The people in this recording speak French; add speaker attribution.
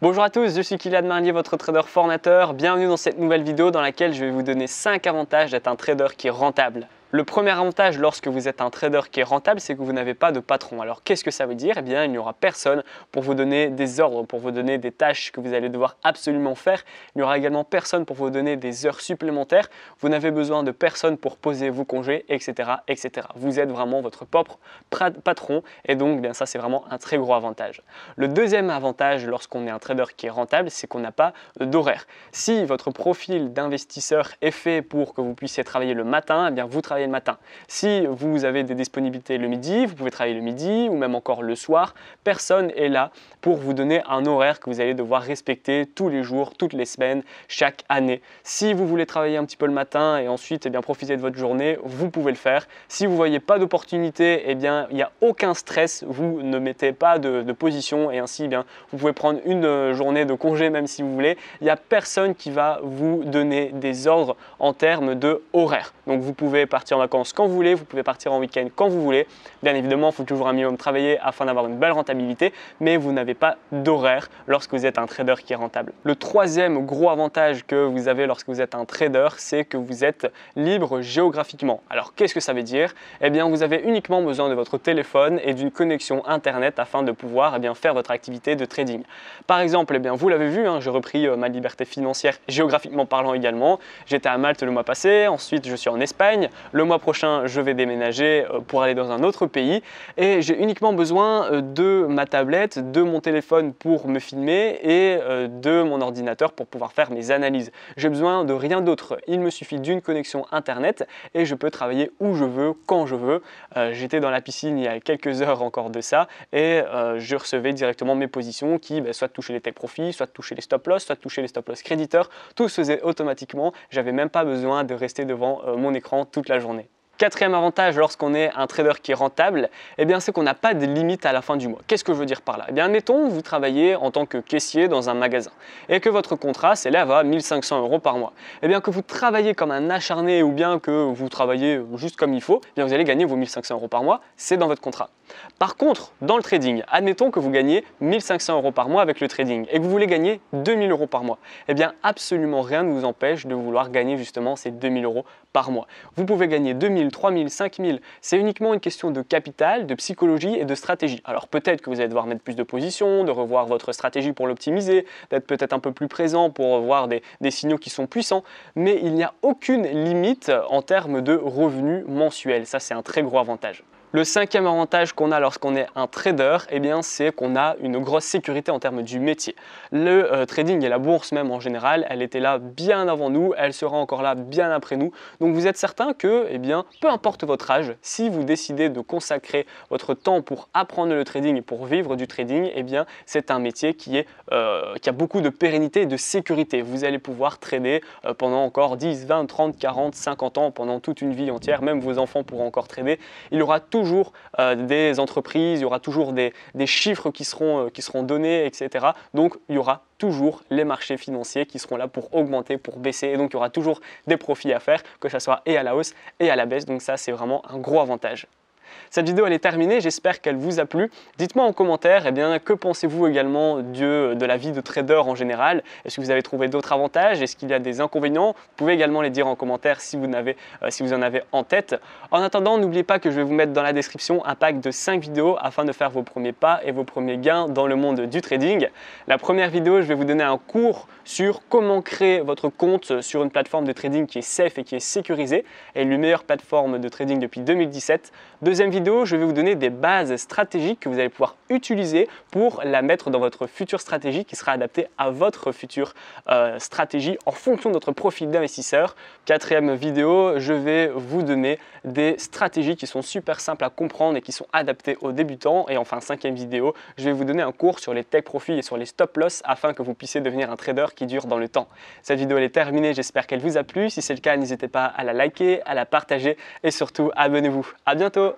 Speaker 1: Bonjour à tous, je suis Kylian Marlier, votre trader formateur. Bienvenue dans cette nouvelle vidéo dans laquelle je vais vous donner 5 avantages d'être un trader qui est rentable. Le premier avantage lorsque vous êtes un trader qui est rentable, c'est que vous n'avez pas de patron. Alors qu'est-ce que ça veut dire Eh bien, il n'y aura personne pour vous donner des ordres, pour vous donner des tâches que vous allez devoir absolument faire. Il n'y aura également personne pour vous donner des heures supplémentaires. Vous n'avez besoin de personne pour poser vos congés, etc., etc. Vous êtes vraiment votre propre patron et donc eh bien ça c'est vraiment un très gros avantage. Le deuxième avantage lorsqu'on est un trader qui est rentable, c'est qu'on n'a pas d'horaire. Si votre profil d'investisseur est fait pour que vous puissiez travailler le matin, eh bien vous travaillez le matin. Si vous avez des disponibilités le midi, vous pouvez travailler le midi ou même encore le soir. Personne est là pour vous donner un horaire que vous allez devoir respecter tous les jours, toutes les semaines, chaque année. Si vous voulez travailler un petit peu le matin et ensuite eh bien, profiter de votre journée, vous pouvez le faire. Si vous voyez pas d'opportunité, et eh bien il n'y a aucun stress, vous ne mettez pas de, position et ainsi eh bien, vous pouvez prendre une euh, journée de congé même si vous voulez. Il n'y a personne qui va vous donner des ordres en termes de horaire. Donc vous pouvez partir en vacances quand vous voulez, vous pouvez partir en week-end quand vous voulez. Bien évidemment, il faut toujours un minimum travailler afin d'avoir une belle rentabilité, mais vous n'avez pas d'horaire lorsque vous êtes un trader qui est rentable. Le troisième gros avantage que vous avez lorsque vous êtes un trader, c'est que vous êtes libre géographiquement. Alors qu'est-ce que ça veut dire Eh bien, vous avez uniquement besoin de votre téléphone et d'une connexion Internet afin de pouvoir eh bien, faire votre activité de trading. Par exemple, eh bien, vous l'avez vu, hein, j'ai repris euh, ma liberté financière géographiquement parlant également. J'étais à Malte le mois passé, ensuite je suis en Espagne le mois prochain, je vais déménager euh, pour aller dans un autre pays et j'ai uniquement besoin euh, de ma tablette, de mon téléphone pour me filmer et euh, de mon ordinateur pour pouvoir faire mes analyses. J'ai besoin de rien d'autre. Il me suffit d'une connexion internet et je peux travailler où je veux, quand je veux. J'étais dans la piscine il y a quelques heures encore de ça et je recevais directement mes positions qui bah, soit touchaient les tech profits, soit toucher les stop loss, soit toucher les stop loss créditeurs. Tout se faisait automatiquement. J'avais même pas besoin de rester devant mon écran toute la journée. Quatrième avantage lorsqu'on est un trader qui est rentable, eh bien c'est qu'on n'a pas de limite à la fin du mois. Qu'est-ce que je veux dire par là Eh bien mettons vous travaillez en tant que caissier dans un magasin et que votre contrat s'élève à 1500 euros par mois. Eh bien que vous travaillez comme un acharné ou bien que vous travaillez juste comme il faut, eh bien vous allez gagner vos 1500 euros par mois, c'est dans votre contrat. Par contre, dans le trading, admettons que vous gagnez 1500 euros par mois avec le trading et que vous voulez gagner 2000 euros par mois. Eh bien, absolument rien ne vous empêche de vouloir gagner justement ces 2000 euros par mois. Vous pouvez gagner 2000, 3000, 5000. C'est uniquement une question de capital, de psychologie et de stratégie. Alors peut-être que vous allez devoir mettre plus de positions, de revoir votre stratégie pour l'optimiser, d'être peut-être un peu plus présent pour voir des signaux qui sont puissants, mais il n'y a aucune limite en termes de revenus mensuels. Ça, c'est un très gros avantage. Le cinquième avantage qu'on a lorsqu'on est un trader, et eh bien, c'est qu'on a une grosse sécurité en termes du métier. Le euh, trading et la bourse même en général, elle était là bien avant nous, elle sera encore là bien après nous. Donc vous êtes certain que, eh bien, peu importe votre âge, si vous décidez de consacrer votre temps pour apprendre le trading et pour vivre du trading, eh bien, c'est un métier qui, est, euh, qui a beaucoup de pérennité et de sécurité. Vous allez pouvoir trader euh, pendant encore 10, 20, 30, 40, 50 ans, pendant toute une vie entière, même vos enfants pourront encore trader. Il aura toujours euh, des entreprises, il y aura toujours des, chiffres qui seront, euh, qui seront donnés, etc. Donc il y aura toujours les marchés financiers qui seront là pour augmenter, pour baisser. Et donc il y aura toujours des profits à faire, que ce soit et à la hausse et à la baisse. Donc ça, c'est vraiment un gros avantage. Cette vidéo elle est terminée, j'espère qu'elle vous a plu. Dites-moi en commentaire eh bien, que pensez-vous également de, la vie de trader en général Est-ce que vous avez trouvé d'autres avantages Est-ce qu'il y a des inconvénients Vous pouvez également les dire en commentaire si vous, n'avez, euh, si vous en avez en tête. En attendant, n'oubliez pas que je vais vous mettre dans la description un pack de 5 vidéos afin de faire vos premiers pas et vos premiers gains dans le monde du trading. La première vidéo, je vais vous donner un cours sur comment créer votre compte sur une plateforme de trading qui est safe et qui est sécurisée et une meilleure plateforme de trading depuis 2017 deuxième vidéo, je vais vous donner des bases stratégiques que vous allez pouvoir utiliser pour la mettre dans votre future stratégie qui sera adaptée à votre future euh, stratégie en fonction de votre profil d'investisseur. Quatrième vidéo, je vais vous donner des stratégies qui sont super simples à comprendre et qui sont adaptées aux débutants. Et enfin, cinquième vidéo, je vais vous donner un cours sur les tech profits et sur les stop loss afin que vous puissiez devenir un trader qui dure dans le temps. Cette vidéo elle est terminée, j'espère qu'elle vous a plu. Si c'est le cas, n'hésitez pas à la liker, à la partager et surtout abonnez-vous. À bientôt